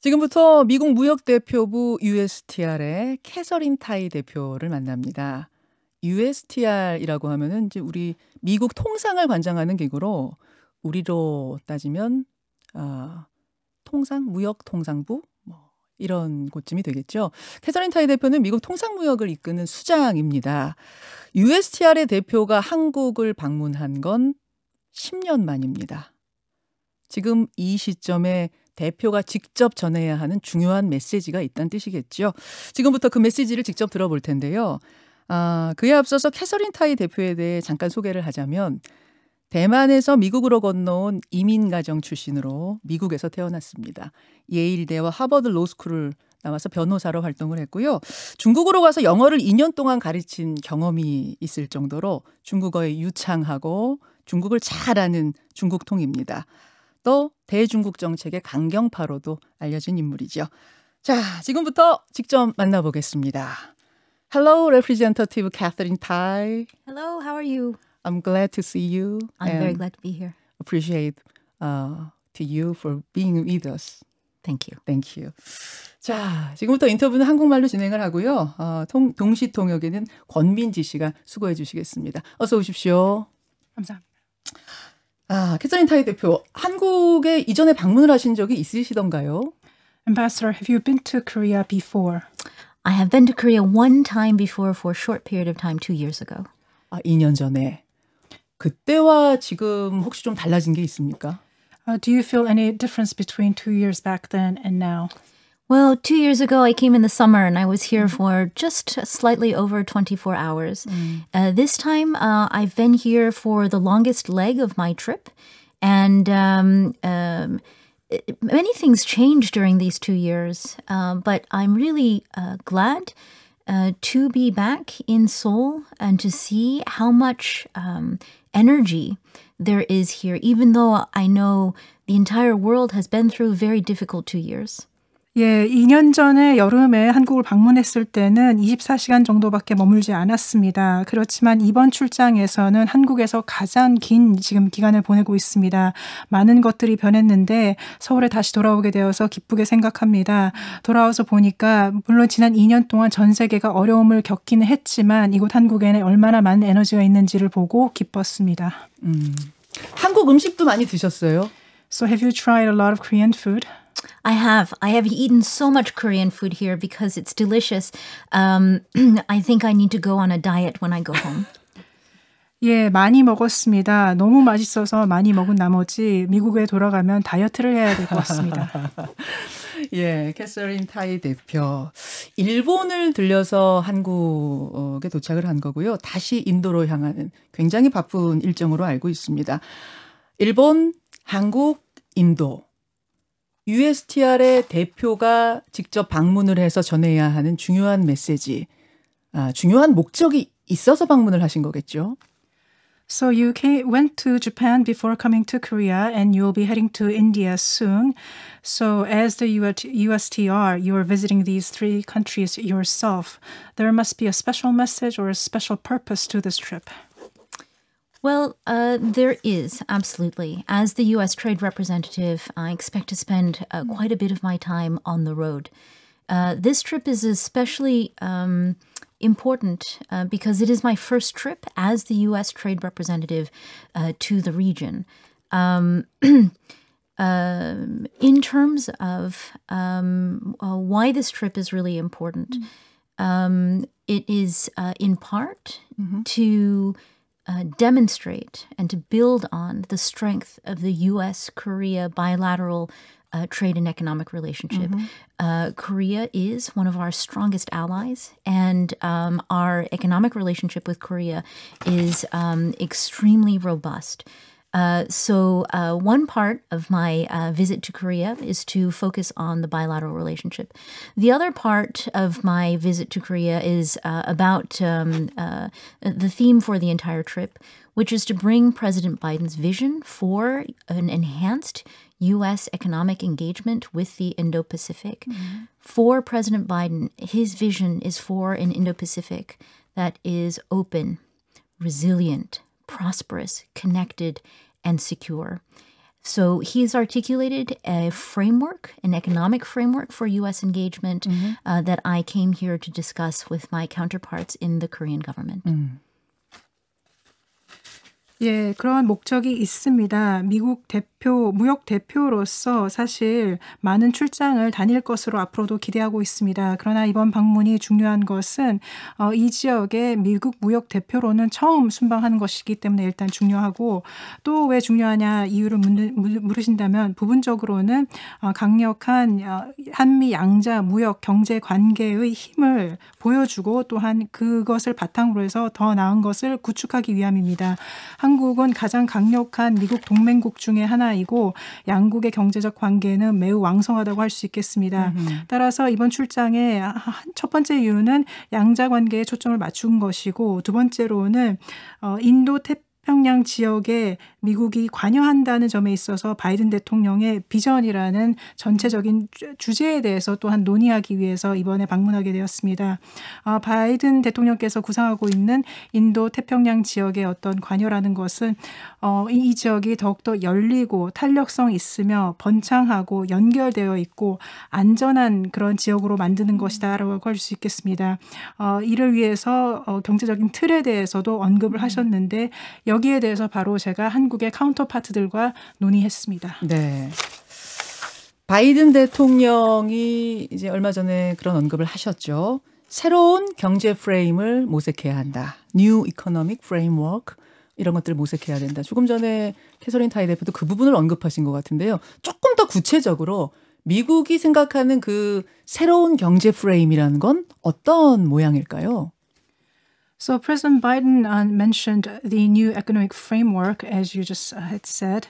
지금부터 미국 무역대표부 USTR의 캐서린 타이 대표를 만납니다. USTR이라고 하면은 이제 우리 미국 통상을 관장하는 기구로 우리로 따지면 아, 통상 무역 통상부 뭐 이런 곳쯤이 되겠죠. 캐서린 타이 대표는 미국 통상 무역을 이끄는 수장입니다. USTR의 대표가 한국을 방문한 건 10년 만입니다. 지금 이 시점에 대표가 직접 전해야 하는 중요한 메시지가 있다는 뜻이겠죠. 지금부터 그 메시지를 직접 들어볼 텐데요. 아, 그에 앞서서 캐서린 타이 대표에 대해 잠깐 소개를 하자면 대만에서 미국으로 건너온 이민 가정 출신으로 미국에서 태어났습니다. 예일대와 하버드 로스쿨을 나와서 변호사로 활동을 했고요. 중국으로 가서 영어를 2년 동안 가르친 경험이 있을 정도로 중국어에 유창하고 중국을 잘 아는 중국통입니다. 또 대중국 정책의 강경파로도 알려진 인물이죠. 자, 지금부터 직접 만나보겠습니다. Hello, Representative Catherine Tai. Hello, how are you? I'm glad to see you. I'm very glad to be here. Appreciate uh, to you for being with us. Thank you. Thank you. 자, 지금부터 인터뷰는 한국말로 진행을 하고요. 어, 통, 동시 통역에는 권민지 씨가 수고해 주시겠습니다. 어서 오십시오. 감사합니다. 아, 캐서린 타이 대표, 한국에 이전에 방문을 하신 적이 있으시던가요? Ambassador, have you been to Korea before? I have been to Korea one time before for a short period of time two years ago. 아, 2년 전에. 그때와 지금 혹시 좀 달라진 게 있습니까? Uh, do you feel any difference between two years back then and now? Well, two years ago, I came in the summer and I was here mm-hmm. for just slightly over 24 hours. Mm. Uh, this time, uh, I've been here for the longest leg of my trip. And um, um, it, many things changed during these two years, uh, but I'm really uh, glad uh, to be back in Seoul and to see how much um, energy there is here, even though I know the entire world has been through very difficult two years. 예, 2년 전에 여름에 한국을 방문했을 때는 24시간 정도밖에 머물지 않았습니다. 그렇지만 이번 출장에서는 한국에서 가장 긴 지금 기간을 보내고 있습니다. 많은 것들이 변했는데 서울에 다시 돌아오게 되어서 기쁘게 생각합니다. 돌아와서 보니까 물론 지난 2년 동안 전 세계가 어려움을 겪기는 했지만 이곳 한국에는 얼마나 많은 에너지가 있는지를 보고 기뻤습니다. 음. 한국 음식도 많이 드셨어요? So have you tried a lot of Korean food? I have. I have eaten so much Korean food here because it's delicious. Um, I think I need to go on a diet when I go home. 예, 많이 먹었습니다. 너무 맛있어서 많이 먹은 나머지 미국에 돌아가면 다이어트를 해야 될 것 같습니다. 예, 캐서린 타이 대표. 일본을 들려서 한국에 도착을 한 거고요. 다시 인도로 향하는 굉장히 바쁜 일정으로 알고 있습니다. 일본, 한국, 인도. USTR의 대표가 직접 방문을 해서 전해야 하는 중요한 메시지, 아, 중요한 목적이 있어서 방문을 하신 거겠죠? So you came, went to Japan before coming to Korea, and you'll be heading to India soon. So as the USTR, you are visiting these three countries yourself. There must be a special message or a special purpose to this trip. Well, uh, there is, absolutely. As the US Trade Representative, I expect to spend uh, quite a bit of my time on the road. Uh, this trip is especially um, important uh, because it is my first trip as the US Trade Representative uh, to the region. Um, uh, in terms of um, why this trip is really important, mm -hmm. it is in part mm -hmm. to uh, demonstrate and to build on the strength of the U.S. Korea bilateral uh, trade and economic relationship. Mm-hmm. Uh, Korea is one of our strongest allies, and um, our economic relationship with Korea is um, extremely robust. Uh, so, uh, one part of my uh, visit to Korea is to focus on the bilateral relationship. The other part of my visit to Korea is uh, about um, uh, the theme for the entire trip, which is to bring President Biden's vision for an enhanced U.S. economic engagement with the Indo Pacific. Mm -hmm. For President Biden, his vision is for an Indo Pacific that is open, resilient, prosperous, connected, and secure. So he's articulated a framework, an economic framework for U.S. engagement mm -hmm. uh, that I came here to discuss with my counterparts in the Korean government. Mm. 예, 그런 목적이 있습니다. 미국 대표 무역 대표로서 사실 많은 출장을 다닐 것으로 앞으로도 기대하고 있습니다. 그러나 이번 방문이 중요한 것은 어, 이 지역의 미국 무역 대표로는 처음 순방하는 것이기 때문에 일단 중요하고 또 왜 중요하냐 이유를 묻는, 물으신다면 부분적으로는 어, 강력한 어, 한미 양자 무역 경제 관계의 힘을 보여주고 또한 그것을 바탕으로 해서 더 나은 것을 구축하기 위함입니다. 한 한국은 가장 강력한 미국 동맹국 중의 하나이고 양국의 경제적 관계는 매우 왕성하다고 할 수 있겠습니다. 음흠. 따라서 이번 출장의 첫 번째 이유는 양자 관계에 초점을 맞춘 것이고 두 번째로는 어, 인도 태평 태평양 지역에 미국이 관여한다는 점에 있어서 바이든 대통령의 비전이라는 전체적인 주제에 대해서 또한 논의하기 위해서 이번에 방문하게 되었습니다. 아, 바이든 대통령께서 구상하고 있는 인도 태평양 지역의 어떤 관여라는 것은 어, 이 지역이 더욱더 열리고 탄력성 있으며 번창하고 연결되어 있고 안전한 그런 지역으로 만드는 것이다라고 할 수 있겠습니다. 어, 이를 위해서 어, 경제적인 틀에 대해서도 언급을 음. 하셨는데 여기에 대해서 바로 제가 한국의 카운터파트들과 논의했습니다. 네. 바이든 대통령이 이제 얼마 전에 그런 언급을 하셨죠. 새로운 경제 프레임을 모색해야 한다. New Economic Framework. 이런 것들을 모색해야 된다. 조금 전에 캐서린 타이 대표도 그 부분을 언급하신 것 같은데요. 조금 더 구체적으로 미국이 생각하는 그 새로운 경제 프레임이라는 건 어떤 모양일까요? So President Biden uh, mentioned the new economic framework, as you just uh, had said.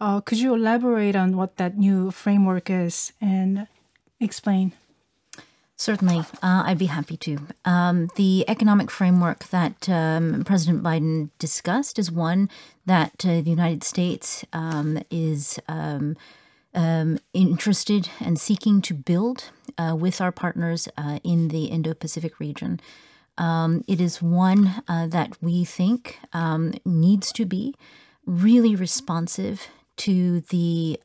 Uh, could you elaborate on what that new framework is and explain? Certainly, uh, I'd be happy to. Um, the economic framework that um, President Biden discussed is one that uh, the United States um, is um, um, interested and seeking to build uh, with our partners uh, in the Indo Pacific region. Um, it is one uh, that we think needs to be really responsive to the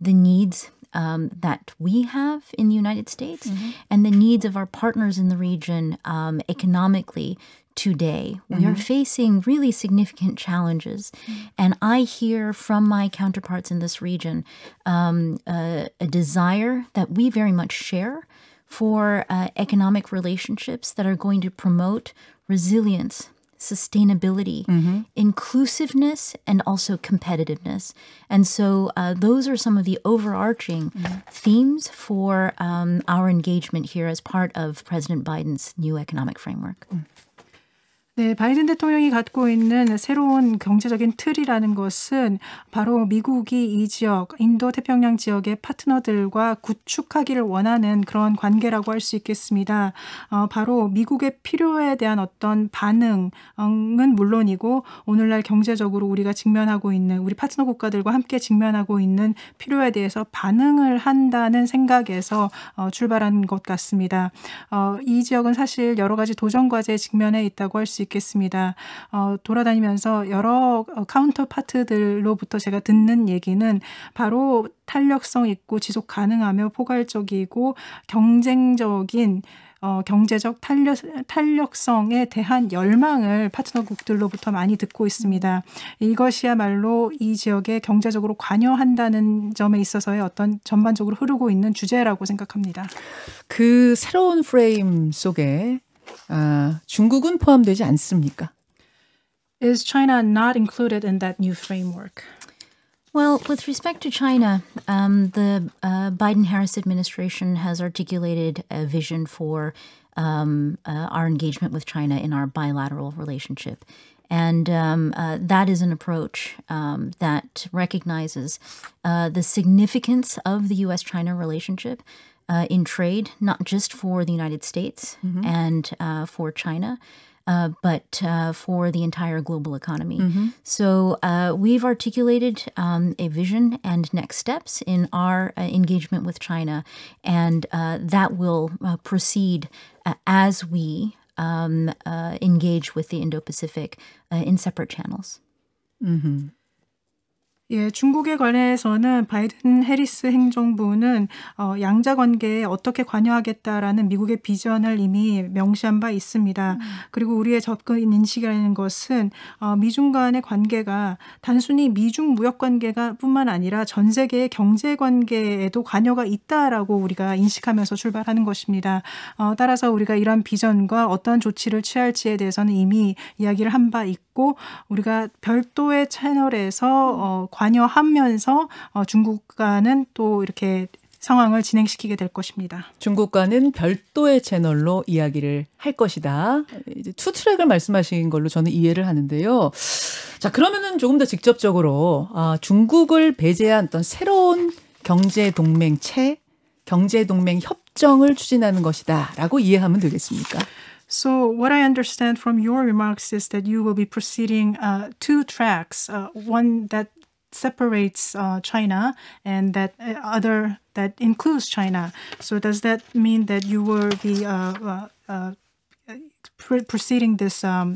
the needs um, that we have in the United States mm-hmm. and the needs of our partners in the region um, economically today. We mm-hmm. are facing really significant challenges. Mm-hmm. And I hear from my counterparts in this region um, a, a, desire that we very much share for uh, economic relationships that are going to promote resilience sustainability, mm-hmm. inclusiveness, and also competitiveness. And so uh, those are some of the overarching mm-hmm. themes for um, our engagement here as part of President Biden's new economic framework. Mm. 네, 바이든 대통령이 갖고 있는 새로운 경제적인 틀이라는 것은 바로 미국이 이 지역, 인도 태평양 지역의 파트너들과 구축하기를 원하는 그런 관계라고 할 수 있겠습니다. 어, 바로 미국의 필요에 대한 어떤 반응은 물론이고 오늘날 경제적으로 우리가 직면하고 있는 우리 파트너 국가들과 함께 직면하고 있는 필요에 대해서 반응을 한다는 생각에서 어, 출발한 것 같습니다. 어, 이 지역은 사실 여러 가지 도전 과제에 직면해 있다고 할수 있겠습니다. 어, 돌아다니면서 여러 어, 카운터 파트들로부터 제가 듣는 얘기는 바로 탄력성 있고 지속 가능하며 포괄적이고 경쟁적인 어, 경제적 탄력, 탄력성에 대한 열망을 파트너국들로부터 많이 듣고 있습니다. 이것이야말로 이 지역에 경제적으로 관여한다는 점에 있어서의 어떤 전반적으로 흐르고 있는 주제라고 생각합니다. 그 새로운 프레임 속에 아, 중국은 포함되지 않습니까? Is China not included in that new framework? Well, with respect to China, um, the uh, Biden Harris administration has articulated a vision for um, uh, our engagement with China in our bilateral relationship. And um, uh, that is an approach um, that recognizes uh, the significance of the US China relationship, uh, in trade, not just for the United States mm -hmm. and uh, for China. Uh, but uh, for the entire global economy. Mm -hmm. So uh, we've articulated um, a vision and next steps in our uh, engagement with China, and uh, that will uh, proceed as we um, engage with the Indo Pacific in separate channels. Mm -hmm. 예, 중국에 관해서는 바이든 해리스 행정부는 어, 양자 관계에 어떻게 관여하겠다라는 미국의 비전을 이미 명시한 바 있습니다. 음. 그리고 우리의 접근 인식이라는 것은 어, 미중 간의 관계가 단순히 미중 무역 관계가 뿐만 아니라 전 세계의 경제 관계에도 관여가 있다라고 우리가 인식하면서 출발하는 것입니다. 어, 따라서 우리가 이런 비전과 어떠한 조치를 취할지에 대해서는 이미 이야기를 한 바 있고 있고 우리가 별도의 채널에서 어, 관여하면서 어, 중국과는 또 이렇게 상황을 진행시키게 될 것입니다. 중국과는 별도의 채널로 이야기를 할 것이다. 이제 투 트랙을 말씀하신 걸로 저는 이해를 하는데요. 자, 그러면은 조금 더 직접적으로 아, 중국을 배제한 어떤 새로운 경제 동맹체, 경제 동맹 협정을 추진하는 것이다라고 이해하면 되겠습니까? So, what I understand from your remarks is that you will be proceeding uh, two tracks uh, one that separates uh, China and that uh, other that includes China. So, does that mean that you will be uh, uh, pr proceeding this um,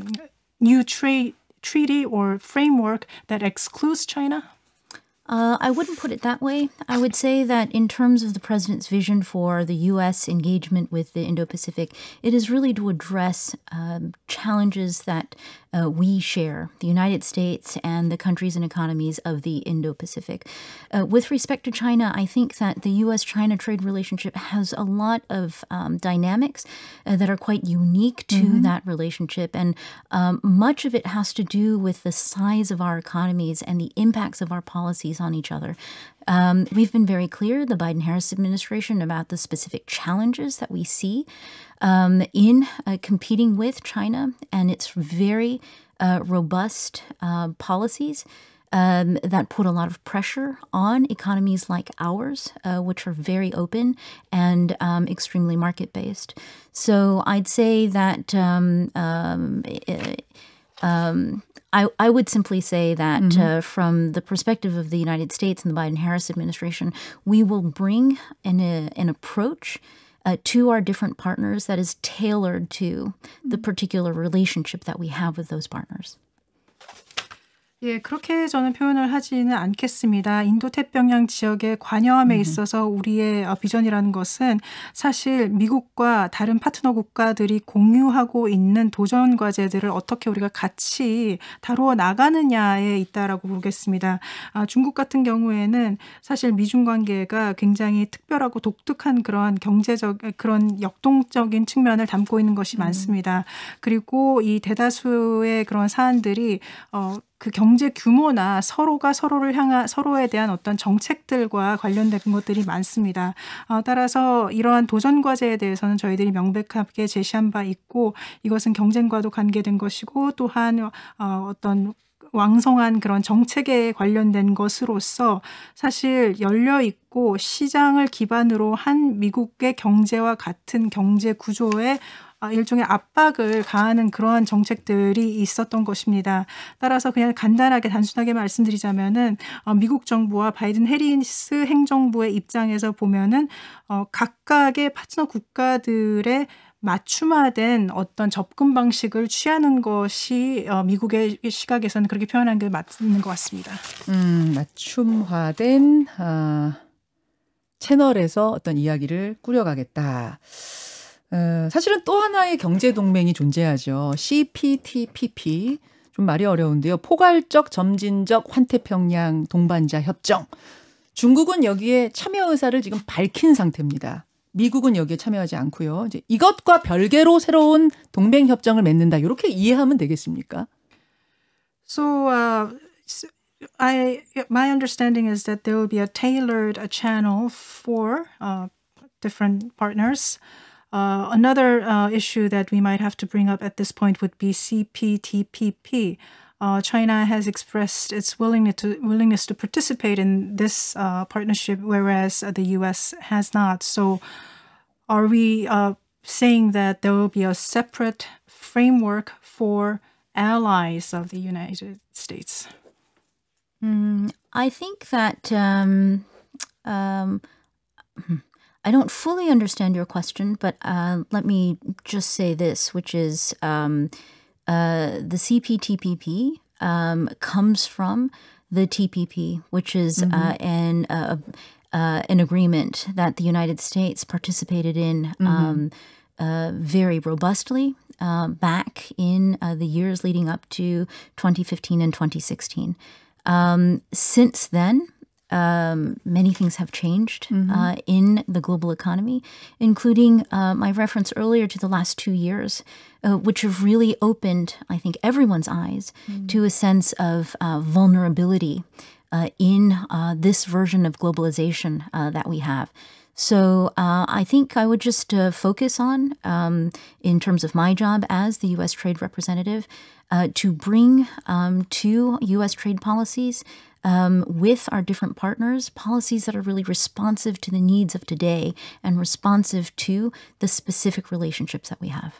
new trade treaty or framework that excludes China? Uh, I wouldn't put it that way. I would say that in terms of the president's vision for the U.S. engagement with the Indo Pacific, it is really to address um, challenges that uh, we share, the United States and the countries and economies of the Indo Pacific. Uh, with respect to China, I think that the US China trade relationship has a lot of um, dynamics uh, that are quite unique to mm -hmm. that relationship. And um, much of it has to do with the size of our economies and the impacts of our policies on each other. Um, we've been very clear, the Biden Harris administration, about the specific challenges that we see um, in uh, competing with China and its very uh, robust uh, policies. Um, that put a lot of pressure on economies like ours, uh, which are very open and um, extremely market based. So I'd say that um, it, um, eh, eh, um, I, I would simply say that mm -hmm. uh, from the perspective of the United States and the Biden Harris administration, we will bring an, uh, an approach uh, to our different partners that is tailored to the mm-hmm. particular relationship that we have with those partners. 예, 그렇게 저는 표현을 하지는 않겠습니다. 인도 태평양 지역의 관여함에 있어서 우리의 어, 비전이라는 것은 사실 미국과 다른 파트너 국가들이 공유하고 있는 도전 과제들을 어떻게 우리가 같이 다루어 나가느냐에 있다라고 보겠습니다. 아, 중국 같은 경우에는 사실 미중 관계가 굉장히 특별하고 독특한 그런 경제적 그런 역동적인 측면을 담고 있는 것이 음. 많습니다. 그리고 이 대다수의 그런 사안들이 어그 경제 규모나 서로가 서로를 향한 서로에 대한 어떤 정책들과 관련된 것들이 많습니다. 어, 따라서 이러한 도전 과제에 대해서는 저희들이 명백하게 제시한 바 있고 이것은 경쟁과도 관계된 것이고 또한 어, 어떤 왕성한 그런 정책에 관련된 것으로서 사실 열려 있고 시장을 기반으로 한 미국의 경제와 같은 경제 구조에 아, 일종의 압박을 가하는 그러한 정책들이 있었던 것입니다. 따라서 그냥 간단하게 단순하게 말씀드리자면은 어, 미국 정부와 바이든 해리스 행정부의 입장에서 보면은 어, 각각의 파트너 국가들의 맞춤화된 어떤 접근 방식을 취하는 것이 어, 미국의 시각에서는 그렇게 표현한 게 맞는 것 같습니다. 음, 맞춤화된 아, 채널에서 어떤 이야기를 꾸려가겠다. 예, 사실은 또 하나의 경제 동맹이 존재하죠. CPTPP. 좀 말이 어려운데요. 포괄적 점진적 환태평양 동반자 협정. 중국은 여기에 참여 의사를 지금 밝힌 상태입니다. 미국은 여기에 참여하지 않고요. 이제 이것과 별개로 새로운 동맹 협정을 맺는다. 이렇게 이해하면 되겠습니까? So, uh, I my understanding is that there will be a tailored a channel for uh, different partners. Uh, another uh, issue that we might have to bring up at this point would be CPTPP. Uh, China has expressed its willingness to, willingness to participate in this uh, partnership, whereas the U.S. has not. So, are we uh, saying that there will be a separate framework for allies of the United States? Mm, I think that. Um, um, hmm, I don't fully understand your question, but uh, let me just say this, which is um, uh, the CPTPP um, comes from the TPP, which is uh, mm-hmm. uh, an uh, an agreement that the United States participated in mm-hmm. Um, uh, very robustly back in the years leading up to 2015 and 2016. Um, since then, um, many things have changed mm-hmm. uh, in the global economy, including uh, my reference earlier to the last two years, uh, which have really opened, I think, everyone's eyes mm-hmm. to a sense of uh, vulnerability uh, in uh, this version of globalization that we have. So uh, I think I would just uh, focus on, um, in terms of my job as the U.S. Trade Representative, uh, to bring um, to U.S. trade policies um, with our different partners policies that are really responsive to the needs of today and responsive to the specific relationships that we have.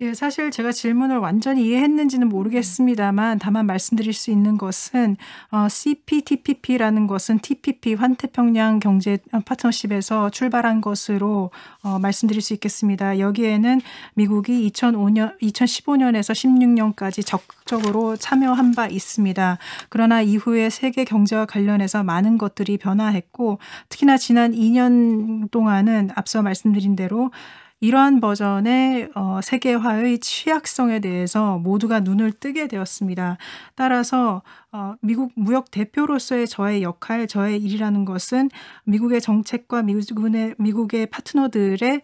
예, 사실 제가 질문을 완전히 이해했는지는 모르겠습니다만 다만 말씀드릴 수 있는 것은 어, CPTPP라는 것은 TPP 환태평양 경제 어, 파트너십에서 출발한 것으로 어, 말씀드릴 수 있겠습니다. 여기에는 미국이 2005년 2015년에서 16년까지 적극적으로 참여한 바 있습니다. 그러나 이후에 세계 경제와 관련해서 많은 것들이 변화했고 특히나 지난 2년 동안은 앞서 말씀드린 대로 이러한 버전의 어, 세계화의 취약성에 대해서 모두가 눈을 뜨게 되었습니다. 따라서 어, 미국 무역 대표로서의 저의 역할, 저의 일이라는 것은 미국의 정책과 미국의, 미국의 파트너들의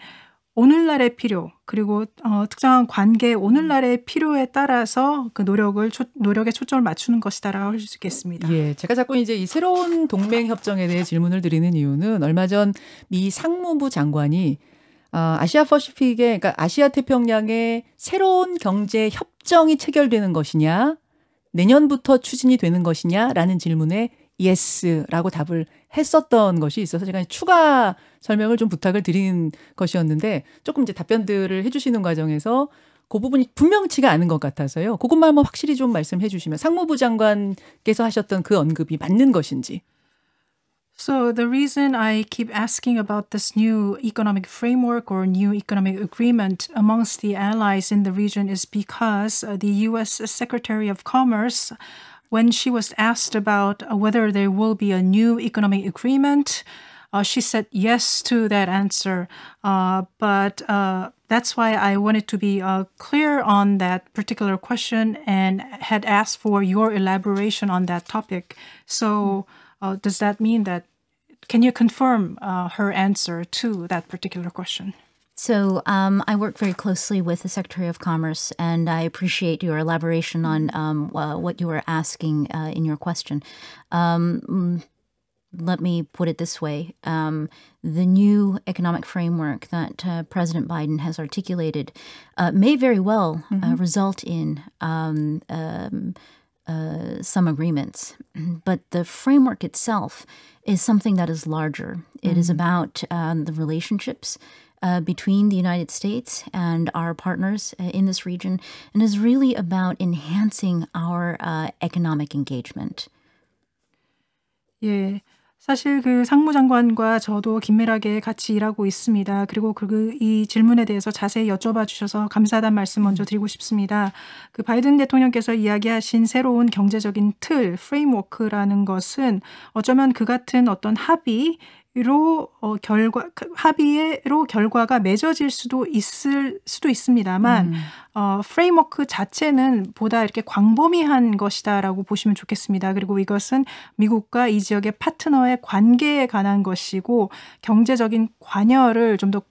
오늘날의 필요 그리고 어, 특정한 관계 오늘날의 필요에 따라서 그 노력을 초, 노력에 초점을 맞추는 것이다라고 할 수 있겠습니다. 예, 제가 자꾸 이제 이 새로운 동맹 협정에 대해 질문을 드리는 이유는 얼마 전 미 상무부 장관이 어, 아, 시아 퍼시픽의 그러니까 아시아 태평양의 새로운 경제 협정이 체결되는 것이냐 내년부터 추진이 되는 것이냐라는 질문에 예스라고 답을 했었던 것이 있어서 제가 추가 설명을 좀 부탁을 드린 것이었는데 조금 이제 답변들을 해주시는 과정에서 그 부분이 분명치가 않은 것 같아서요. 그것만 한번 확실히 좀 말씀해 주시면 상무부 장관께서 하셨던 그 언급이 맞는 것인지 So, the reason I keep asking about this new economic framework or new economic agreement amongst the allies in the region is because uh, the US Secretary of Commerce, when she was asked about uh, whether there will be a new economic agreement, uh, she said yes to that answer. Uh, but uh, that's why I wanted to be uh, clear on that particular question and had asked for your elaboration on that topic. So, mm. Uh, does that mean that? Can you confirm uh, her answer to that particular question? So um, I work very closely with the Secretary of Commerce, and I appreciate your elaboration on um, uh, what you were asking uh, in your question. Um, mm, let me put it this way: um, the new economic framework that uh, President Biden has articulated uh, may very well mm -hmm. result in um, um, uh, some agreements, but the framework itself is something that is larger. It is mm-hmm. about um, the relationships uh, between the United States and our partners uh, in this region, and is really about enhancing our uh, economic engagement. Yeah. 사실 그 상무장관과 저도 긴밀하게 같이 일하고 있습니다. 그리고 그이 그, 질문에 대해서 자세히 여쭤봐 주셔서 감사하다는 말씀 먼저 음. 드리고 싶습니다. 그 바이든 대통령께서 이야기하신 새로운 경제적인 틀, 프레임워크라는 것은 어쩌면 그 같은 어떤 합의 로 어, 결과 그 합의로 결과가 맺어질 수도 있을 수도 있습니다만 음. 어, 프레임워크 자체는 보다 이렇게 광범위한 것이다라고 보시면 좋겠습니다. 그리고 이것은 미국과 이 지역의 파트너의 관계에 관한 것이고 경제적인 관여를 좀 더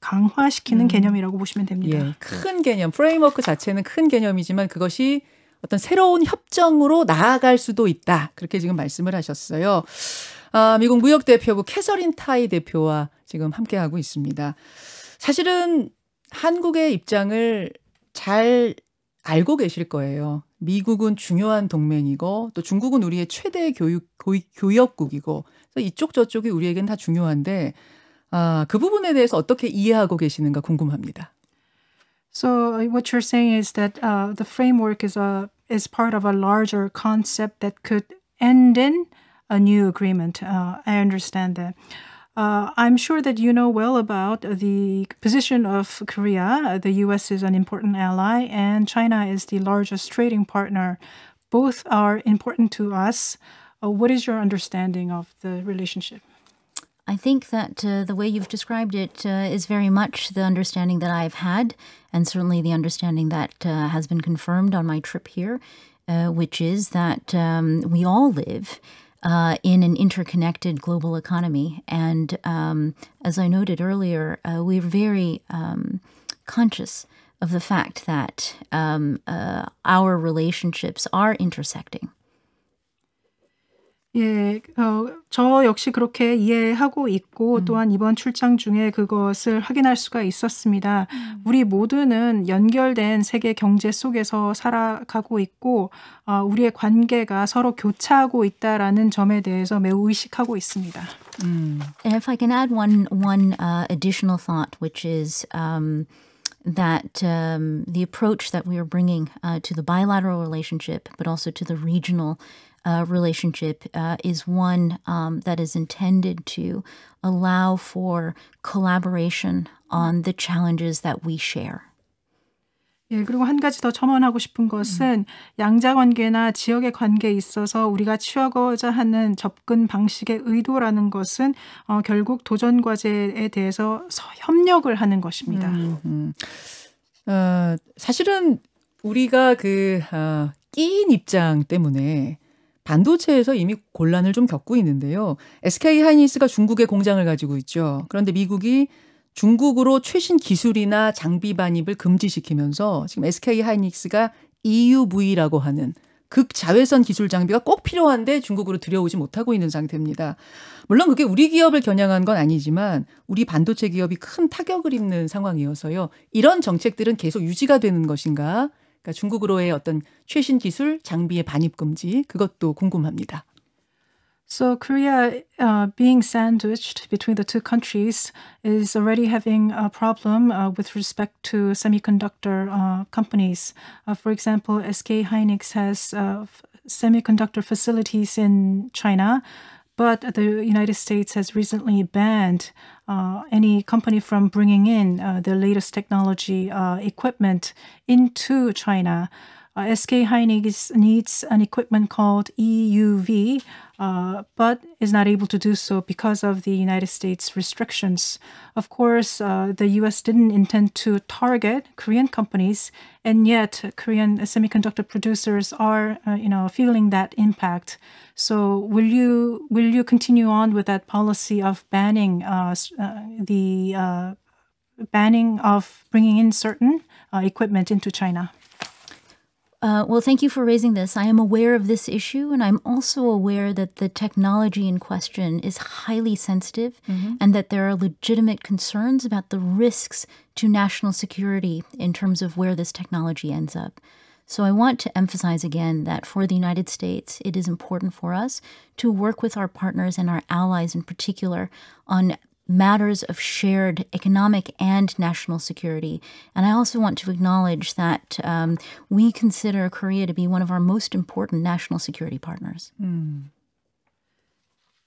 강화시키는 음. 개념이라고 보시면 됩니다. 예, 큰 개념, 프레임워크 자체는 큰 개념이지만 그것이 어떤 새로운 협정으로 나아갈 수도 있다. 그렇게 지금 말씀을 하셨어요. 아, 미국 무역 대표부 그 캐서린 타이 대표와 지금 함께 하고 있습니다. 사실은 한국의 입장을 잘 알고 계실 거예요. 미국은 중요한 동맹이고 또 중국은 우리의 최대 교육 교, 역국이고 이쪽 저쪽이 우리에겐 다 중요한데 아, 그 부분에 대해서 어떻게 이해하고 계시는가 궁금합니다. So what you're saying is that uh, the framework is a is part of a larger concept that could end in a new agreement. Uh, I understand that. Uh, I'm sure that you know well about the position of Korea. The U.S. is an important ally, and China is the largest trading partner. Both are important to us. Uh, what is your understanding of the relationship? I think that uh, the way you've described it uh, is very much the understanding that I've had, and certainly the understanding that uh, has been confirmed on my trip here, which is that um, we all live uh, in an interconnected global economy. And um, as I noted earlier, uh, we're very um, conscious of the fact that um, uh, our relationships are intersecting. 예, 어, 저 역시 그렇게 이해하고 있고 음. 또한 이번 출장 중에 그것을 확인할 수가 있었습니다. 음. 우리 모두는 연결된 세계 경제 속에서 살아가고 있고 어, 우리의 관계가 서로 교차하고 있다라는 점에 대해서 매우 의식하고 있습니다. 음. If I can add one one uh, additional thought, which is um, that um, the approach that we are bringing uh, to the bilateral relationship, but also to the regional uh, relationship uh, is one um, that is intended to allow for collaboration on the challenges that we share. 예, 그리고 한 가지 더 첨언하고 싶은 것은 음. 양자 관계나 지역의 관계에 있어서 우리가 취하고자 하는 접근 방식의 의도라는 것은 어, 결국 도전 과제에 대해서 협력을 하는 것입니다. 음, 음. 어, 사실은 우리가 그 어, 끼인 입장 때문에 반도체에서 이미 곤란을 좀 겪고 있는데요. SK 하이닉스가 중국의 공장을 가지고 있죠. 그런데 미국이 중국으로 최신 기술이나 장비 반입을 금지시키면서 지금 SK 하이닉스가 EUV라고 하는 극자외선 기술 장비가 꼭 필요한데 중국으로 들여오지 못하고 있는 상태입니다. 물론 그게 우리 기업을 겨냥한 건 아니지만 우리 반도체 기업이 큰 타격을 입는 상황이어서요. 이런 정책들은 계속 유지가 되는 것인가 그러니까 중국으로의 어떤 최신 기술 장비의 반입 금지 그것도 궁금합니다. So Korea uh, being sandwiched between the two countries is already having a problem uh, with respect to semiconductor uh, companies. Uh, for example, SK Hynix has uh, semiconductor facilities in China, but the United States has recently banned uh, any company from bringing in uh, latest technology uh, equipment into China. Uh, SK Hynix needs an equipment called EUV, uh, but is not able to do so because of the United States restrictions. Of course, uh, the US didn't intend to target Korean companies, and yet Korean semiconductor producers are, uh, you know, feeling that impact. So, will you will you continue on with that policy of banning uh, uh, the banning of bringing in certain equipment into China? Uh, well, thank you for raising this. I am aware of this issue, and I'm also aware that the technology in question is highly sensitive mm -hmm. and that there are legitimate concerns about the risks to national security in terms of where this technology ends up. So I want to emphasize again that for the United States, it is important for us to work with our partners and our allies in particular on matters of shared economic and national security. And I also want to acknowledge that um, we consider Korea to be one of our most important national security partners. Mm.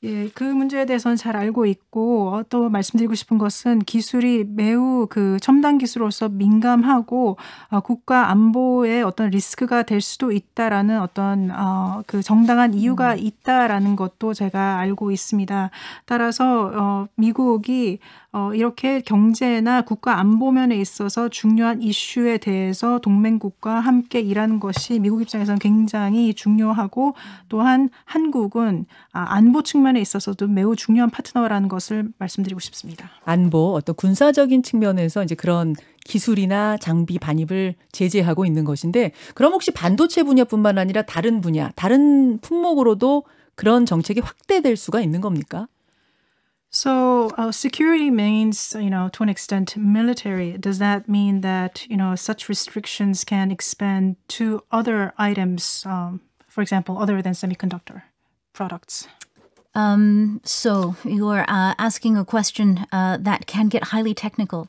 예, 그 문제에 대해서는 잘 알고 있고 또 말씀드리고 싶은 것은 기술이 매우 그 첨단 기술로서 민감하고 어, 국가 안보에 어떤 리스크가 될 수도 있다라는 어떤 어, 그 정당한 이유가 음. 있다라는 것도 제가 알고 있습니다. 따라서 어, 미국이 어, 이렇게 경제나 국가 안보면에 있어서 중요한 이슈에 대해서 동맹국과 함께 일하는 것이 미국 입장에서는 굉장히 중요하고 음. 또한 한국은 아, 안보 측면 측면에 있어서도 매우 중요한 파트너라는 것을 말씀드리고 싶습니다. 안보 어떤 군사적인 측면에서 이제 그런 기술이나 장비 반입을 제재하고 있는 것인데 그럼 혹시 반도체 분야뿐만 아니라 다른 분야, 다른 품목으로도 그런 정책이 확대될 수가 있는 겁니까? So uh, security means, you know, to an extent, military. Does that mean that you know such restrictions can expand to other items, um, for example, other than semiconductor products? Um, so you are uh, asking a question uh, that can get highly technical,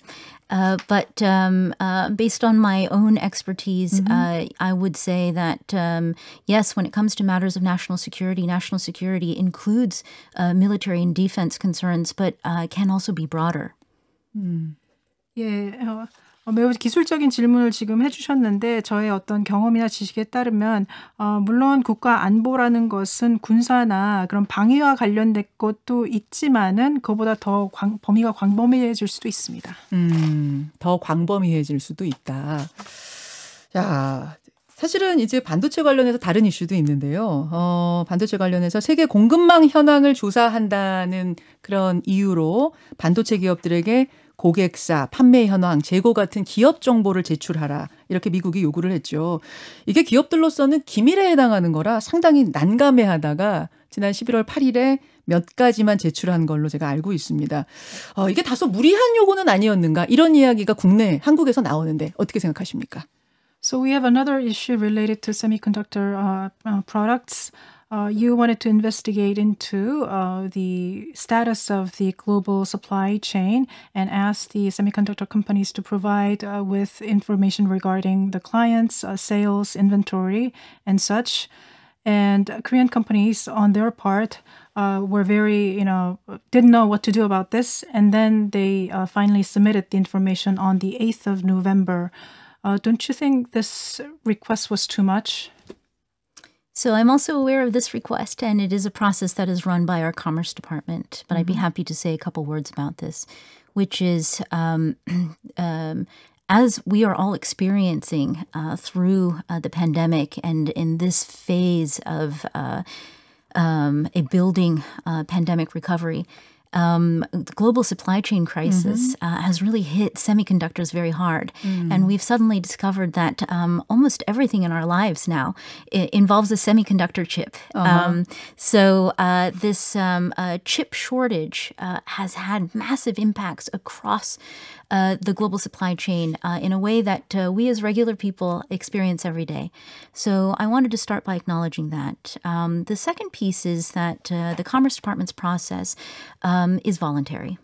uh, but um, uh, based on my own expertise, mm -hmm. I would say that um, yes, when it comes to matters of national security, national security includes uh, military and defense concerns, but can also be broader. Mm. Yeah. 어, 매우 기술적인 질문을 지금 해주셨는데 저의 어떤 경험이나 지식에 따르면 어, 물론 국가 안보라는 것은 군사나 그런 방위와 관련된 것도 있지만은 그보다 더 광, 범위가 광범위해질 수도 있습니다. 음, 더 광범위해질 수도 있다. 야, 사실은 이제 반도체 관련해서 다른 이슈도 있는데요. 어, 반도체 관련해서 세계 공급망 현황을 조사한다는 그런 이유로 반도체 기업들에게 고객사, 판매 현황, 재고 같은 기업 정보를 제출하라. 이렇게 미국이 요구를 했죠. 이게 기업들로서는 기밀에 해당하는 거라 상당히 난감해 하다가 지난 11월 8일에 몇 가지만 제출한 걸로 제가 알고 있습니다. 어, 이게 다소 무리한 요구는 아니었는가 이런 이야기가 국내 한국에서 나오는데 어떻게 생각하십니까? So we have another issue related to semiconductor uh, uh products. Uh, you wanted to investigate into uh, the status of the global supply chain and ask the semiconductor companies to provide uh, with information regarding the clients, uh, sales, inventory, and such. And Korean companies, on their part, uh, were very, you know, didn't know what to do about this. And then they uh, finally submitted the information on the 8th of November. don't you think this request was too much? So I'm also aware of this request, and it is a process that is run by our Commerce Department. But mm -hmm. I'd be mm-hmm. happy to say a couple words about this, which is um, um, as we are all experiencing uh, through uh, the pandemic and in this phase of uh, um, a building uh, pandemic recovery, um, the global supply chain crisis mm -hmm. uh, has really hit semiconductors very hard. Mm. And we've suddenly discovered that um, almost everything in our lives now involves a semiconductor chip. Uh -huh. um, so uh, this um, uh, chip shortage uh, has had massive impacts across uh, the global supply chain uh, in a way that uh, we as regular people experience every day. So I wanted to start by acknowledging that. Um, the second piece is that uh, the Commerce Department's process um, is voluntary.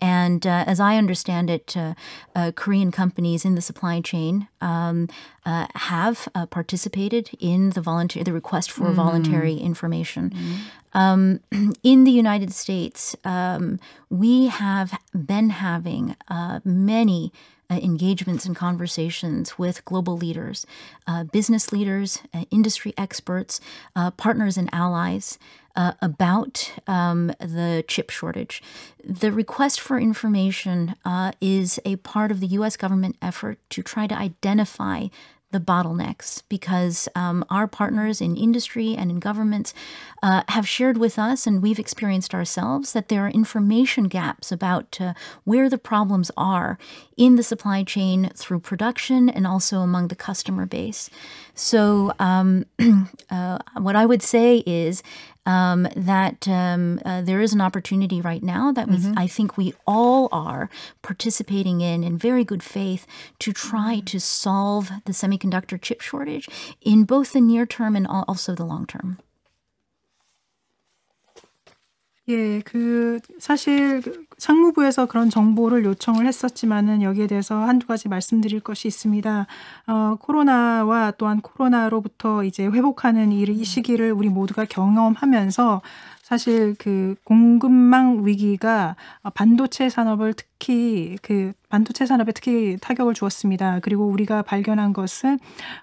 And uh, as I understand it, uh, uh, Korean companies in the supply chain um, uh, have uh, participated in the volunteer the request for mm. voluntary information. Mm. Um, in the United States, um, we have been having uh, many engagements and conversations with global leaders, uh, business leaders, uh, industry experts, uh, partners and allies uh, about um, the chip shortage. The request for information uh, is a part of the US government effort to try to identify the bottlenecks because um, our partners in industry and in governments uh, have shared with us, and we've experienced ourselves, that there are information gaps about uh, where the problems are in the supply chain through production and also among the customer base. So, um, uh, what I would say is um, that um, uh, there is an opportunity right now that we, mm-hmm. I think we all are participating in in very good faith to try to solve the semiconductor chip shortage in both the near term and also the long term. 예, 그 사실 상무부에서 그런 정보를 요청을 했었지만은 여기에 대해서 한두 가지 말씀드릴 것이 있습니다. 어, 코로나와 또한 코로나로부터 이제 회복하는 이, 이 시기를 우리 모두가 경험하면서 사실 그 공급망 위기가 반도체 산업을 특히 그 반도체 산업에 특히 타격을 주었습니다. 그리고 우리가 발견한 것은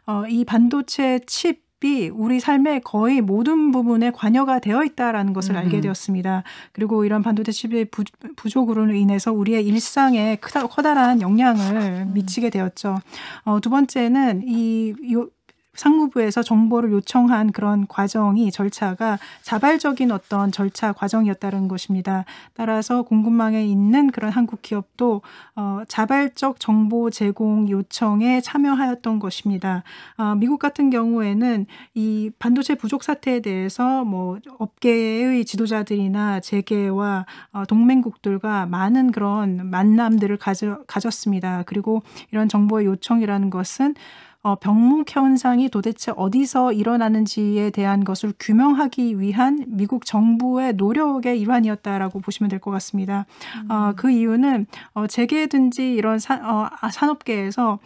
어, 이 반도체 칩 집이 우리 삶의 거의 모든 부분에 관여가 되어 있다라는 것을 음. 알게 되었습니다. 그리고 이런 반도체 칩의 부, 족으로 인해서 우리의 일상에 크다, 커다란 영향을 음. 미치게 되었죠. 어, 두 번째는 이, 요, 상무부에서 정보를 요청한 그런 과정이 절차가 자발적인 어떤 절차 과정이었다는 것입니다. 따라서 공급망에 있는 그런 한국 기업도 어, 자발적 정보 제공 요청에 참여하였던 것입니다. 아, 미국 같은 경우에는 이 반도체 부족 사태에 대해서 뭐 업계의 지도자들이나 재계와 어, 동맹국들과 많은 그런 만남들을 가져, 가졌습니다. 그리고 이런 정보의 요청이라는 것은 어, 병목 현상이 도대체 어디서 일어나는지에 대한 것을 규명하기 위한 미국 정부의 노력의 일환이었다라고 보시면 될 것 같습니다. 어, 음. 어, 그 이유는 어, 재계든지 이런 사, 어, 아, 산업계에서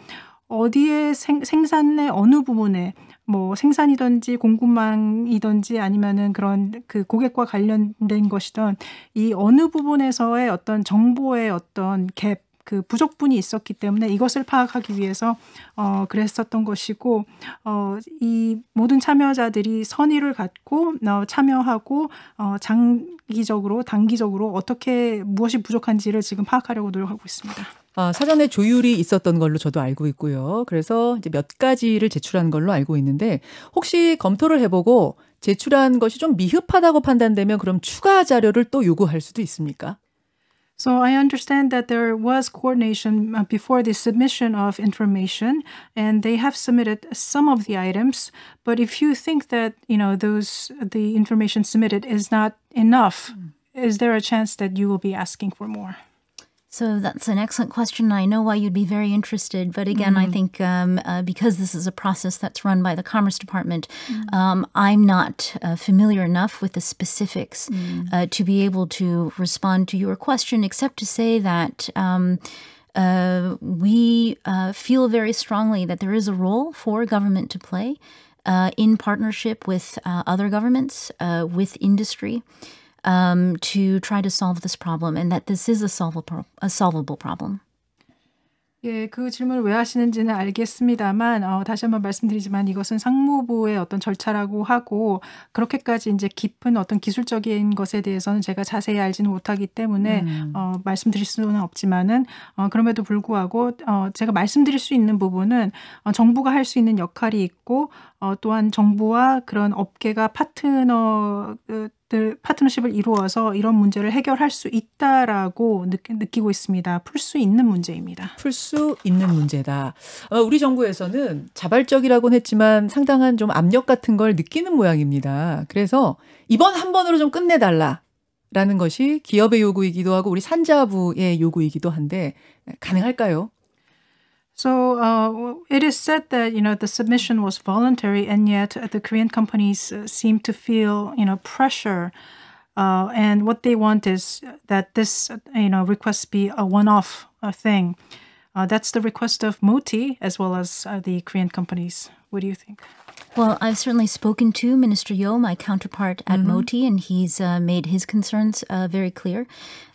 어디에 생, 생산 내 어느 부분에 뭐 생산이든지 공급망이든지 아니면은 그런 그 고객과 관련된 것이던 이 어느 부분에서의 어떤 정보의 어떤 갭그 부족분이 있었기 때문에 이것을 파악하기 위해서 어 그랬었던 것이고 어이 모든 참여자들이 선의를 갖고 어, 참여하고 어 장기적으로 단기적으로 어떻게 무엇이 부족한지를 지금 파악하려고 노력하고 있습니다. 아, 사전에 조율이 있었던 걸로 저도 알고 있고요. 그래서 이제 몇 가지를 제출한 걸로 알고 있는데 혹시 검토를 해보고 제출한 것이 좀 미흡하다고 판단되면 그럼 추가 자료를 또 요구할 수도 있습니까? So I understand that there was coordination uh, before the submission of information, and they have submitted some of the items. But if you think that you know those the information submitted is not enough, mm. is there a chance that you will be asking for more? So that's an excellent question. I know why you'd be very interested, but again, mm. I think um, uh, because this is a process that's run by the Commerce Department, mm. um, I'm not uh, familiar enough with the specifics mm. uh, to be able to respond to your question, except to say that. Um, uh, we uh, feel very strongly that there is a role for government to play uh, in partnership with other governments, with industry. um, to try to solve this problem and that this is a solvable, a solvable problem. 예, 그 질문을 왜 하시는지는 알겠습니다만 어, 다시 한번 말씀드리지만 이것은 상무부의 어떤 절차라고 하고 그렇게까지 이제 깊은 어떤 기술적인 것에 대해서는 제가 자세히 알지는 못하기 때문에 음. 어, 말씀드릴 수는 없지만은 어, 그럼에도 불구하고 어, 제가 말씀드릴 수 있는 부분은 어, 정부가 할 수 있는 역할이 있고 어, 또한 정부와 그런 업계가 파트너 그, 들 파트너십을 이루어서 이런 문제를 해결할 수 있다라고 느끼, 고 있습니다. 풀 수 있는 문제입니다. 풀 수 있는 문제다. 어, 우리 정부에서는 자발적이라고는 했지만 상당한 좀 압력 같은 걸 느끼는 모양입니다. 그래서 이번 한 번으로 좀 끝내달라. 라는 것이 기업의 요구이기도 하고 우리 산자부의 요구이기도 한데 가능할까요? So uh, it is said that you know the submission was voluntary, and yet the Korean companies uh, seem to feel you know pressure, uh, and what they want is that this you know request be a one-off uh, thing. Uh, that's the request of Moti as well as uh, the Korean companies. What do you think? Well, I've certainly spoken to Minister Yo, my counterpart at mm -hmm. Moti, and he's uh, made his concerns uh, very clear.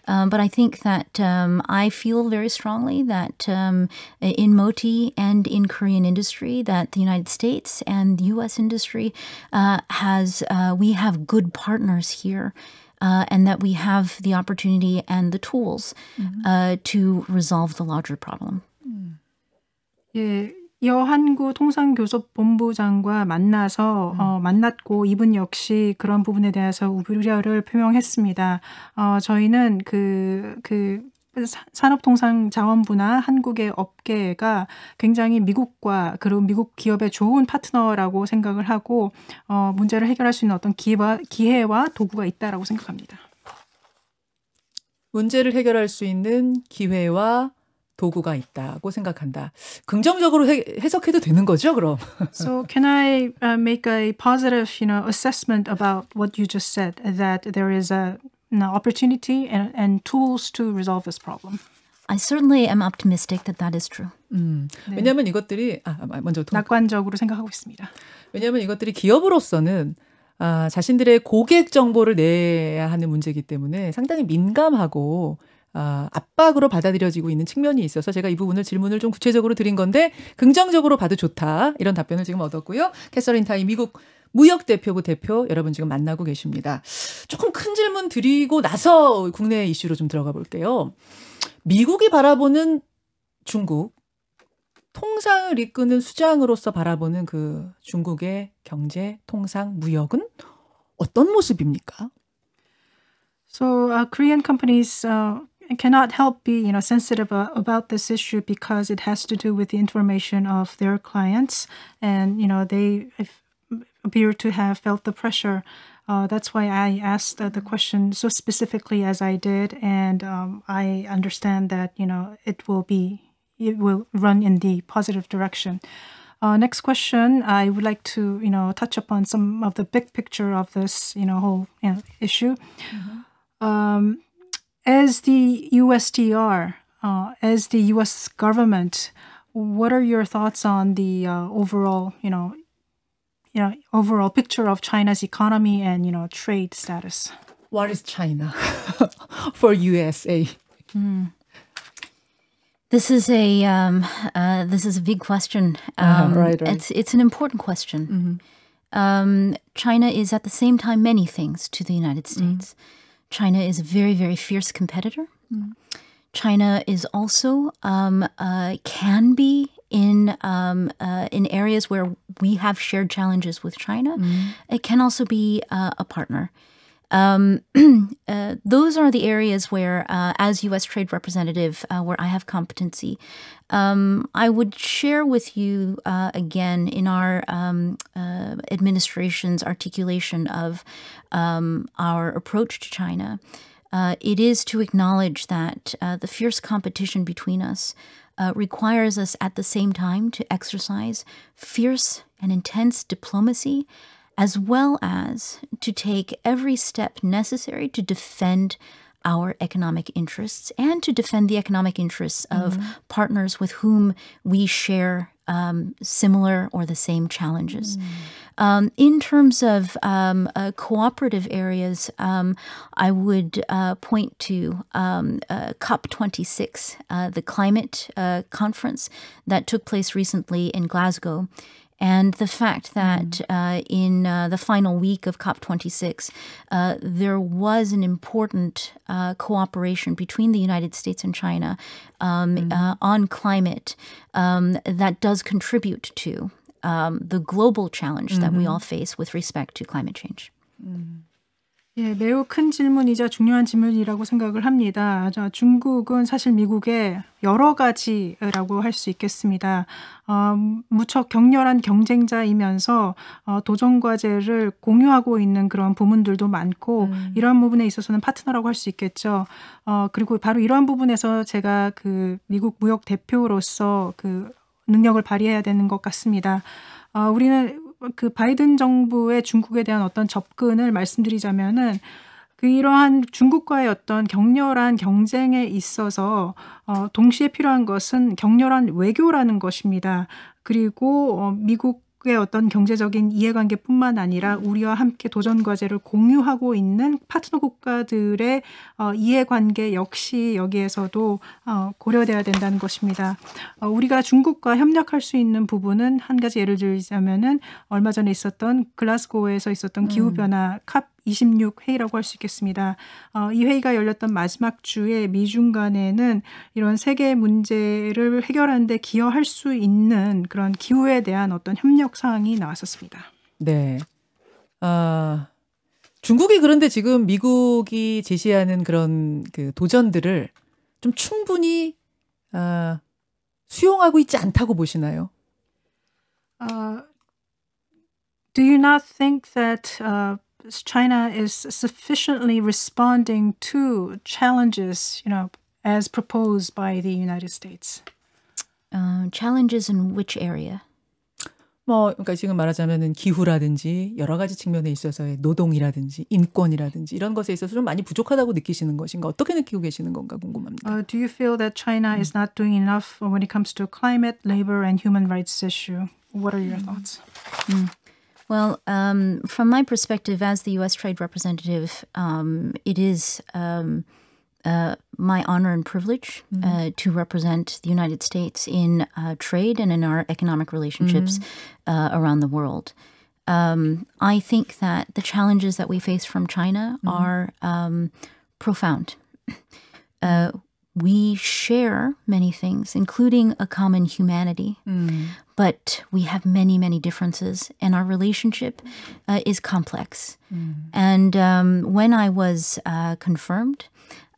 Um, but I think that um, I feel very strongly that um, in Moti and in Korean industry, that the United States and U.S. industry uh, has uh, we have good partners here. Uh, and that we have the opportunity and the tools mm -hmm. to resolve the larger problem. Mm. 예, 여한구 통상교섭본부장과 만나서 음. 어, 만났고 이분 역시 그런 부분에 대해서 우려를 표명했습니다. 어, 저희는 그, 그, 산업통상자원부나 한국의 업계가 굉장히 미국과 그리고 미국 기업의 좋은 파트너라고 생각을 하고 어, 문제를 해결할 수 있는 어떤 기회와, 기회와 도구가 있다라고 생각합니다. 문제를 해결할 수 있는 기회와 도구가 있다고 생각한다. 긍정적으로 해, 해석해도 되는 거죠, 그럼? so can I uh, make a positive, you know, assessment about what you just said that there is a an opportunity and, and tools to resolve this problem. I certainly am optimistic that that is true. 음, 네. 왜냐하면 이것들이 아, 먼저 동... 낙관적으로 생각하고 있습니다. 왜냐하면 이것들이 기업으로서는 아, 자신들의 고객 정보를 내야 하는 문제이기 때문에 상당히 민감하고 아, 압박으로 받아들여지고 있는 측면이 있어서 제가 이 부분을 질문을 좀 구체적으로 드린 건데 긍정적으로 봐도 좋다 이런 답변을 지금 얻었고요. 캐서린 타이 미국 무역 대표부 그 대표 여러분 지금 만나고 계십니다. 조금 큰 질문 드리고 나서 국내 이슈로 좀 들어가 볼게요. 미국이 바라보는 중국 통상을 이끄는 수장으로서 바라보는 그 중국의 경제, 통상, 무역은 어떤 모습입니까? So uh, Korean companies uh, I cannot help be you know sensitive uh, about this issue because it has to do with the information of their clients, and you know they appear to have felt the pressure. Uh, that's why I asked uh, the question so specifically as I did, and um, I understand that you know it will be it will run in the positive direction. Uh, next question, I would like to you know touch upon some of the big picture of this you know whole you know, issue. Mm -hmm. um, as the USDR, uh, as the U.S. government, what are your thoughts on the uh, overall, you know, you know, overall picture of China's economy and you know trade status? What is China for USA? Mm. This is a um, uh, this is a big question. Uh-huh, um, uh right, right. It's it's an important question. Mm -hmm. um, China is at the same time many things to the United States. Mm -hmm. China is a very, very fierce competitor. Mm. China is also um, uh, can be in um, uh, in areas where we have shared challenges with China. Mm. It can also be uh, a partner. Um, uh, those are the areas where, uh, as U.S. Trade Representative, uh, where I have competency. Um, I would share with you uh, again in our um, uh, administration's articulation of um, our approach to China. Uh, it is to acknowledge that the fierce competition between us requires us at the same time to exercise fierce and intense diplomacy as well as to take every step necessary to defend our economic interests and to defend the economic interests of mm -hmm. partners with whom we share um, similar or the same challenges. Mm -hmm. um, in terms of um, uh, cooperative areas, um, I would uh, point to um, uh, COP26, uh, the climate uh, conference that took place recently in Glasgow and the fact hmm. that uh, in uh, the final week of COP26, uh, there was an important uh, cooperation between the United States and China um, mm-hmm. on climate um, that does contribute to um, the global challenge mm-hmm. that we mm-hmm. all face with respect to climate change. Mm-hmm. 예, 매우 큰 질문이자 중요한 질문이라고 생각을 합니다. 중국은 사실 미국의 여러 가지라고 할 수 있겠습니다. 어, 무척 격렬한 경쟁자이면서 어, 도전 과제를 공유하고 있는 그런 부분들도 많고 음. 이한 부분에 있어서는 파트너라고 할 수 있겠죠. 어, 그리고 바로 이러한 부분에서 제가 그 미국 무역 대표로서 그 능력을 발휘해야 되는 것 같습니다. 어, 우리는 그 바이든 정부의 중국에 대한 어떤 접근을 말씀드리자면은 그러한 중국과의 어떤 격렬한 경쟁에 있어서 어, 동시에 필요한 것은 격렬한 외교라는 것입니다. 그리고 어, 미국 의 어떤 경제적인 이해관계뿐만 아니라 우리와 함께 도전 과제를 공유하고 있는 파트너 국가들의 어, 이해관계 역시 여기에서도 어, 고려돼야 된다는 것입니다. 어, 우리가 중국과 협력할 수 있는 부분은 한 가지 예를 들자면은 얼마 전에 있었던 글라스고에서 있었던 기후 음. 변화 음. 26회의라고 할 수 있겠습니다. 어, 이 회의가 열렸던 마지막 주에 미중 간에는 이런 세계 문제를 해결하는 데 기여할 수 있는 그런 기후에 대한 어떤 협력 사항이 나왔었습니다. 네. 아, 중국이 그런데 지금 미국이 제시하는 그런 그 도전들을 좀 충분히 아, 수용하고 있지 않다고 보시나요? 아, do you not think that uh... China is sufficiently responding to challenges, you know, as proposed by the United States? Uh, challenges in which area? 뭐 그러니까 지금 말하자면은 기후라든지 여러 가지 측면에 있어서의 노동이라든지 인권이라든지 이런 것에 있어서 좀 많이 부족하다고 느끼시는 것인가 어떻게 느끼고 계시는 건가 궁금합니다. Uh, do you feel that China is not doing enough when it comes to climate, labor, and human rights issue? What are your thoughts? 음. Well, um, from my perspective as the U.S. Trade Representative, um, it is um, uh, my honor and privilege mm -hmm. uh, to represent the United States in uh, trade and in our economic relationships mm -hmm. around the world. Um, I think that the challenges that we face from China mm -hmm. are um, profound. Uh, we share many things, including a common humanity, mm. but we have many, many differences, and our relationship uh, is complex. Mm. And um, when I was uh, confirmed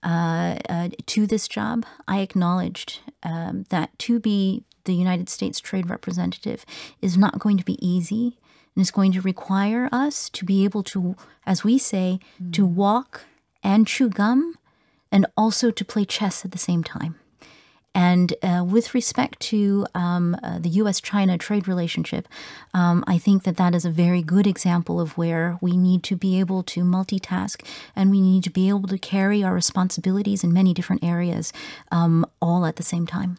uh, uh to this job, I acknowledged um, that to be the United States Trade Representative is not going to be easy. And is going to require us to be able to, as we say, mm. to walk and chew gum and also to play chess at the same time. And uh, with respect to um, uh, the US China trade relationship, um, I think that that is a very good example of where we need to be able to multitask and we need to be able to carry our responsibilities in many different areas um, all at the same time.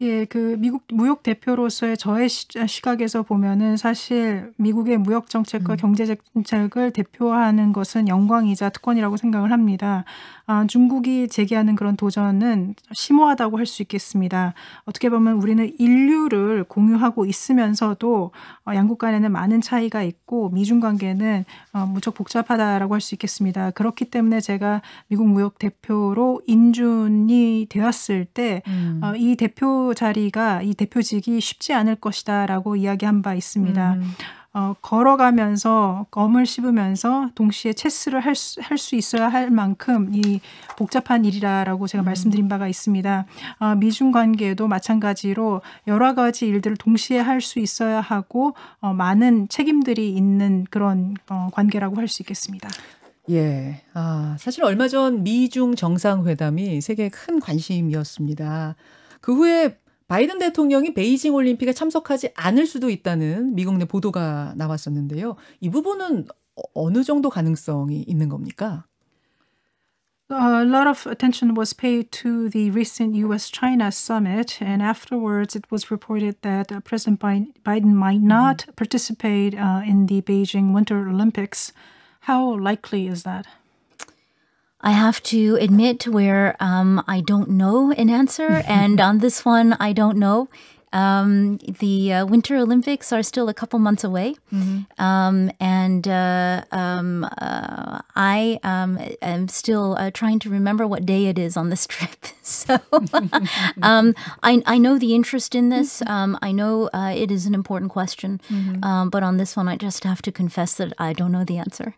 예, 그 미국 무역 대표로서의 저의 시각에서 보면은 사실 미국의 무역 정책과 음. 경제 정책을 대표하는 것은 영광이자 특권이라고 생각을 합니다. 아, 중국이 제기하는 그런 도전은 심오하다고 할 수 있겠습니다. 어떻게 보면 우리는 인류를 공유하고 있으면서도 어, 양국 간에는 많은 차이가 있고 미중 관계는 어, 무척 복잡하다라고 할 수 있겠습니다. 그렇기 때문에 제가 미국 무역 대표로 인준이 되었을 때이 음. 어, 대표 자리가 이 대표직이 쉽지 않을 것이다라고 이야기한 바 있습니다. 음. 어, 걸어가면서 검을 씹으면서 동시에 체스를 할수할 있어야 할 만큼 이 복잡한 일이라라고 제가 음. 말씀드린 바가 있습니다. 어, 미중 관계도 마찬가지로 여러 가지 일들을 동시에 할 수 있어야 하고 어, 많은 책임들이 있는 그런 어, 관계라고 할 수 있겠습니다. 예. 아, 사실 얼마 전 미중 정상회담이 세계에 큰 관심이었습니다. 그 후에 바이든 대통령이 베이징 올림픽에 참석하지 않을 수도 있다는 미국 내 보도가 나왔었는데요. 이 부분은 어느 정도 가능성이 있는 겁니까? A lot of attention was paid to the recent US China summit, and afterwards it was reported that President Biden might not participate in the Beijing Winter Olympics. How likely is that? I have to admit to where um, I don't know an answer, and on this one, I don't know. Um, the uh, Winter Olympics are still a couple months away, mm-hmm. um, and uh, um, uh, I um, am still uh, trying to remember what day it is on this trip. so um, I, I, know the interest in this. Mm-hmm. I know uh, it is an important question, mm-hmm. but on this one, I just have to confess that I don't know the answer.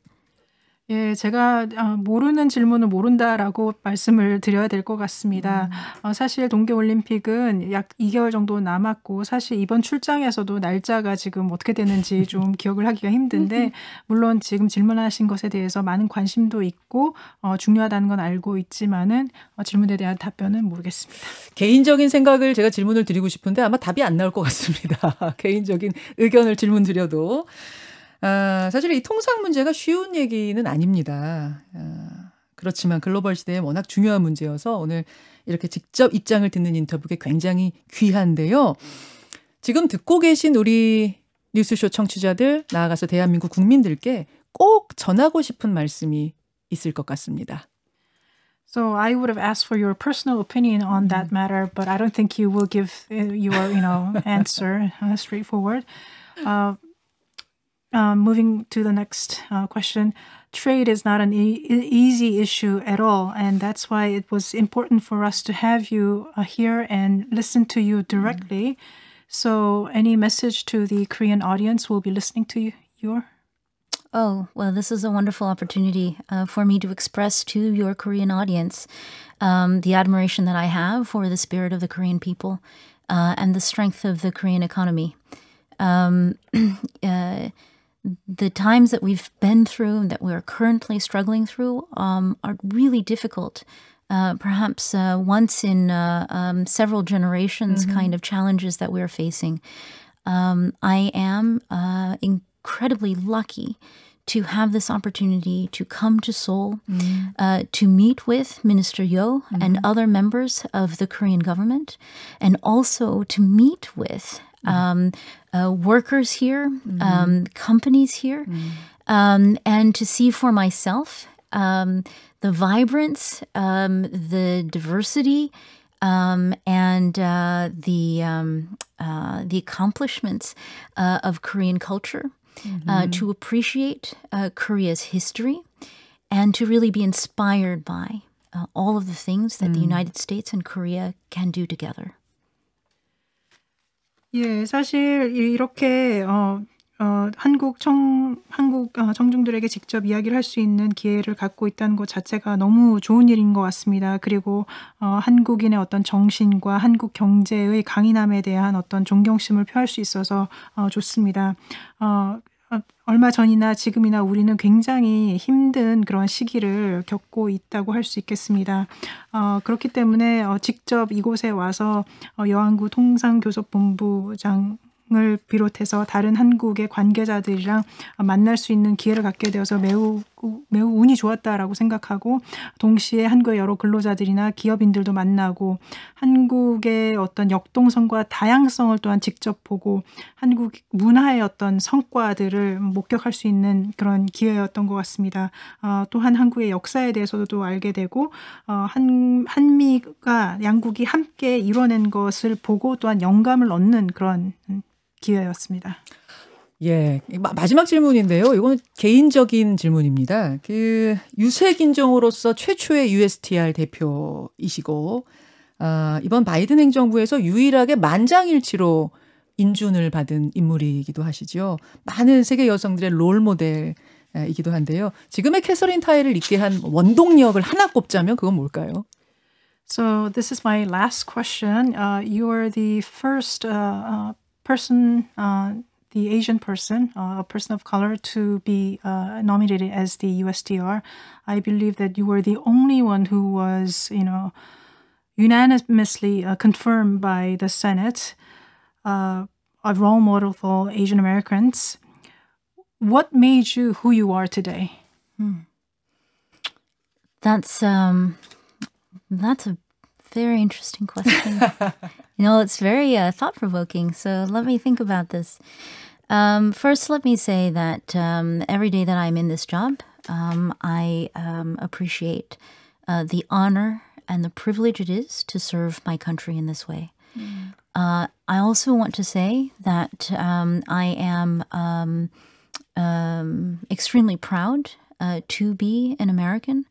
예, 제가 아, 모르는 질문을 모른다라고 말씀을 드려야 될 것 같습니다. 음. 어, 사실 동계올림픽은 약 2개월 정도 남았고 사실 이번 출장에서도 날짜가 지금 어떻게 되는지 좀 기억을 하기가 힘든데 음. 물론 지금 질문하신 것에 대해서 많은 관심도 있고 어, 중요하다는 건 알고 있지만은 어, 질문에 대한 답변은 모르겠습니다. 개인적인 생각을 제가 질문을 드리고 싶은데 아마 답이 안 나올 것 같습니다. 개인적인 의견을 질문 드려도 아, 사실 이 통상 문제가 쉬운 얘기는 아닙니다. 아, 그렇지만 글로벌 시대에 워낙 중요한 문제여서 오늘 이렇게 직접 입장을 듣는 인터뷰가 굉장히 귀한데요. 지금 듣고 계신 우리 뉴스쇼 청취자들 나아가서 대한민국 국민들께 꼭 전하고 싶은 말씀이 있을 것 같습니다. So I would have asked for your personal opinion on that matter, but I don't think you will give your, you know, answer uh, straightforward. Uh, Um, moving to the next uh, question, trade is not an e easy issue at all, and that's why it was important for us to have you uh, here and listen to you directly. Mm -hmm. So, any message to the Korean audience who will be listening to you? Your Oh, well, this is a wonderful opportunity uh, for me to express to your Korean audience um, the admiration that I have for the spirit of the Korean people uh, and the strength of the Korean economy. Um, uh, the times that we've been through and that we're currently struggling through um, are really difficult. Uh, perhaps uh, once in uh, um, several generations, mm-hmm. kind of challenges that we're facing. Um, I am uh, incredibly lucky to have this opportunity to come to Seoul, mm-hmm. uh, to meet with Minister Yo mm-hmm. and other members of the Korean government, and also to meet with mm. um, uh, workers here, mm-hmm. um, companies here, mm-hmm. um, and to see for myself um, the vibrance, um, the diversity, um, and uh, the um, uh, the accomplishments uh, of Korean culture. Uh, mm-hmm. to appreciate uh, Korea's history, and to really be inspired by all of the things that the mm. United States and Korea can do together. 예, 사실 이렇게 어, 어, 한국 청 한국 어, 청중들에게 직접 이야기를 할 수 있는 기회를 갖고 있다는 것 자체가 너무 좋은 일인 것 같습니다. 그리고 어, 한국인의 어떤 정신과 한국 경제의 강인함에 대한 어떤 존경심을 표할 수 있어서 어, 좋습니다. 어, 얼마 전이나 지금이나 우리는 굉장히 힘든 그런 시기를 겪고 있다고 할 수 있겠습니다. 어, 그렇기 때문에 어, 직접 이곳에 와서 어, 여항구 통상교섭본부장 을 비롯해서 다른 한국의 관계자들이랑 어, 만날 수 있는 기회를 갖게 되어서 매우 매우 운이 좋았다라고 생각하고 동시에 한국의 여러 근로자들이나 기업인들도 만나고 한국의 어떤 역동성과 다양성을 또한 직접 보고 한국 문화의 어떤 성과들을 목격할 수 있는 그런 기회였던 것 같습니다. 어, 또한 한국의 역사에 대해서도 알게 되고 어, 한 한미가 양국이 함께 이뤄낸 것을 보고 또한 영감을 얻는 그런 기회였습니다. 예. 마지막 질문인데요. 이거는 개인적인 질문입니다. 그 유색 인종으로서 최초의 USTR 대표이시고 아, 이번 바이든 행정부에서 유일하게 만장일치로 인준을 받은 인물이기도 하시죠. 많은 세계 여성들의 롤 모델이기도 한데요. 지금의 캐서린 타이를 있게 한 원동력을 하나 꼽자면 그건 뭘까요? So this is my last question. Uh, you are the first uh, uh person. Uh, the Asian person, uh, a person of color, to be uh, nominated as the USDR. I believe that you were the only one who was, you know, unanimously uh, confirmed by the Senate, uh, a role model for Asian Americans. What made you who you are today? Hmm. That's um, that's a very interesting question. You know, it's very uh, thought provoking. So let me think about this. Um, first, let me say that um, every day that I'm in this job, um, I um, appreciate uh, the honor and the privilege it is to serve my country in this way. Mm. Uh, I also want to say that um, I am um, extremely proud uh, to be an American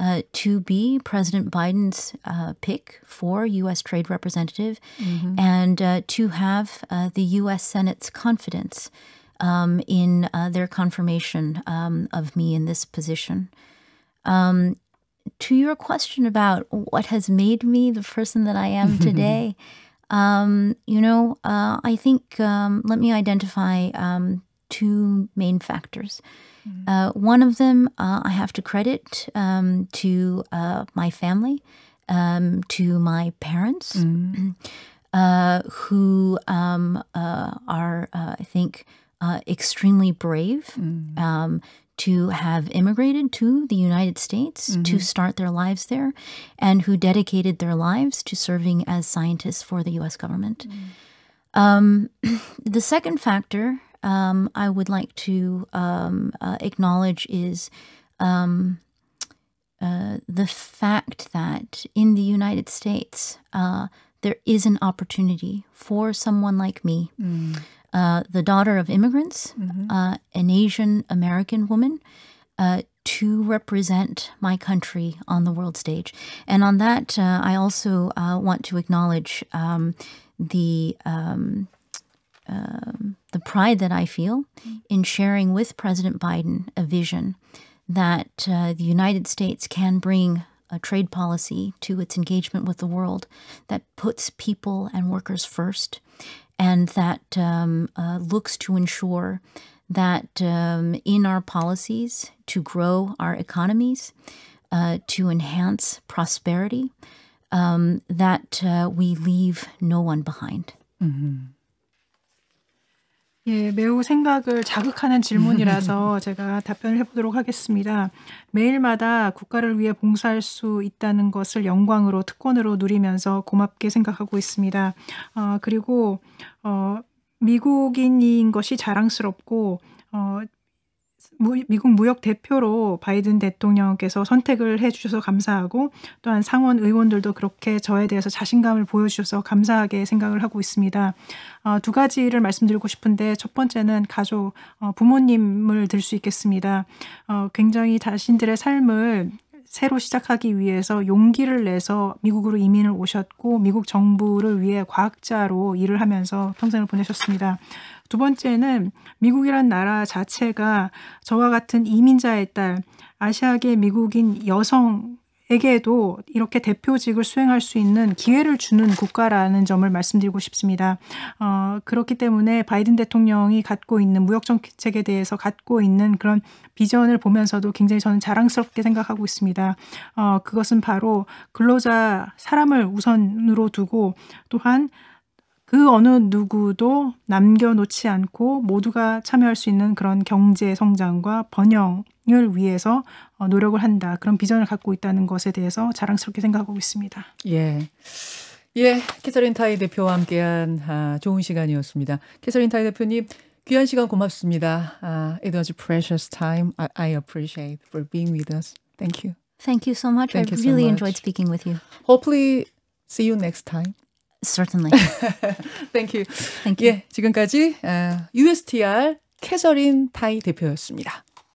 uh, to be President Biden's uh, pick for U.S. Trade Representative mm -hmm. and uh, to have uh, the U.S. Senate's confidence um, in uh, their confirmation um, of me in this position. Um, to your question about what has made me the person that I am today, um, you know, uh, I think um, let me identify um, two main factors. Mm-hmm. Uh, one of them uh, I have to credit um, to uh, my family, um, to my parents, mm-hmm. who um, uh, are, uh, I think, extremely brave mm-hmm. to have immigrated to the United States to mm-hmm. start their lives there, and who dedicated their lives to serving as scientists for the US government. Mm. Um, the second factor um, I would like to um, uh, acknowledge is um, uh, the fact that in the United States, uh, there is an opportunity for someone like me, mm. Uh, the daughter of immigrants, mm -hmm. an Asian American woman, uh, to represent my country on the world stage. And on that, uh, I also uh, want to acknowledge um, the um, um, the pride that I feel mm. in sharing with President Biden a vision that uh, the United States can bring a trade policy to its engagement with the world that puts people and workers first and that um, uh, looks to ensure that um, in our policies to grow our economies, uh, to enhance prosperity, um, that uh, we leave no one behind. Mm -hmm. 예, 매우 생각을 자극하는 질문이라서 제가 답변을 해보도록 하겠습니다. 매일마다 국가를 위해 봉사할 수 있다는 것을 영광으로 특권으로 누리면서 고맙게 생각하고 있습니다. 어, 그리고 어, 미국인인 것이 자랑스럽고 어, 미국 무역 대표로 바이든 대통령께서 선택을 해주셔서 감사하고 또한 상원 의원들도 그렇게 저에 대해서 자신감을 보여주셔서 감사하게 생각을 하고 있습니다. 어, 두 가지를 말씀드리고 싶은데 첫 번째는 가족 어, 부모님을 들 수 있겠습니다. 어, 굉장히 자신들의 삶을 새로 시작하기 위해서 용기를 내서 미국으로 이민을 오셨고 미국 정부를 위해 과학자로 일을 하면서 평생을 보내셨습니다. 두 번째는 미국이란 나라 자체가 저와 같은 이민자의 딸, 아시아계 미국인 여성 에게도 이렇게 대표직을 수행할 수 있는 기회를 주는 국가라는 점을 말씀드리고 싶습니다. 어, 그렇기 때문에 바이든 대통령이 갖고 있는 무역 정책에 대해서 갖고 있는 그런 비전을 보면서도 굉장히 저는 자랑스럽게 생각하고 있습니다. 어, 그것은 바로 근로자 사람을 우선으로 두고 또한 그 어느 누구도 남겨놓지 않고 모두가 참여할 수 있는 그런 경제 성장과 번영을 위해서 노력을 한다. 그런 비전을 갖고 있다는 것에 대해서 자랑스럽게 생각하고 있습니다. 예. 예, 캐서린 타이 대표와 함께한 아, 좋은 시간이었습니다. 캐서린 타이 대표님, 귀한 시간 고맙습니다. 아, it was a precious time. I, I appreciate for being with us. Thank you. Thank you so much. Thank I you really so much. enjoyed speaking with you. Hopefully, see you next time. Certainly. Thank you. Thank you. 예, 지금까지 어, USTR 캐서린 타이 대표였습니다.